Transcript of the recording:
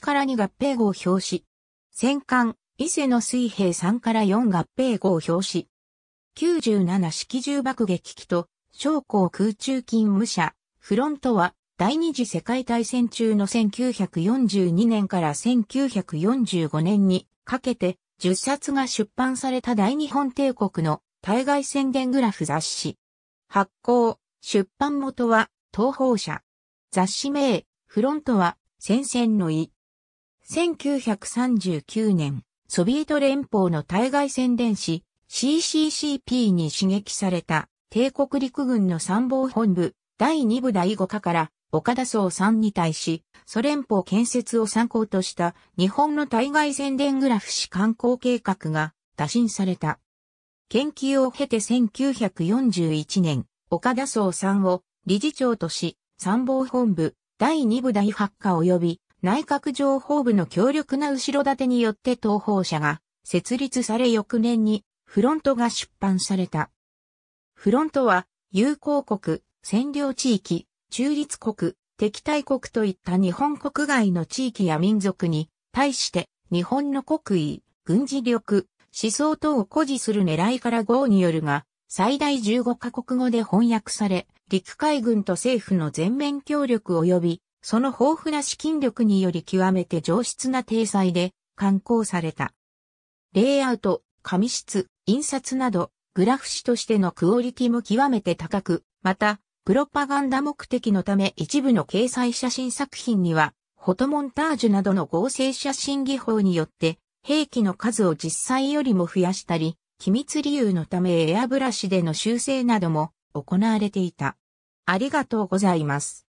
から2合併号表紙。戦艦、伊勢の水平3から4合併号表紙。97式重爆撃機と、将校空中勤務者、フロントは、第二次世界大戦中の1942年から1945年にかけて、10冊が出版された大日本帝国の対外宣言グラフ雑誌。発行、出版元は、東方社。雑誌名、フロントは、戦線の意。1939年、ソビエト連邦の対外宣伝誌 CCCP に刺激された帝国陸軍の参謀本部第2部第5課から岡田総さんに対し、ソ連邦建設を参考とした日本の対外宣伝グラフ誌観光計画が打診された。研究を経て1941年、岡田総さんを理事長とし、参謀本部第2部第8課及び内閣情報部の強力な後ろ盾によって東方社が設立され翌年にフロントが出版された。フロントは友好国、占領地域、中立国、敵対国といった日本国外の地域や民族に対して日本の国威、軍事力、思想等を誇示する狙いから号によるが、最大15カ国語で翻訳され、陸海軍と政府の全面協力及びその豊富な資金力により極めて上質な体裁で刊行された。レイアウト、紙質、印刷など、グラフ紙としてのクオリティも極めて高く、また、プロパガンダ目的のため一部の掲載写真作品には、フォトモンタージュなどの合成写真技法によって、兵器の数を実際よりも増やしたり、機密理由のためエアブラシでの修正なども行われていた。ありがとうございます。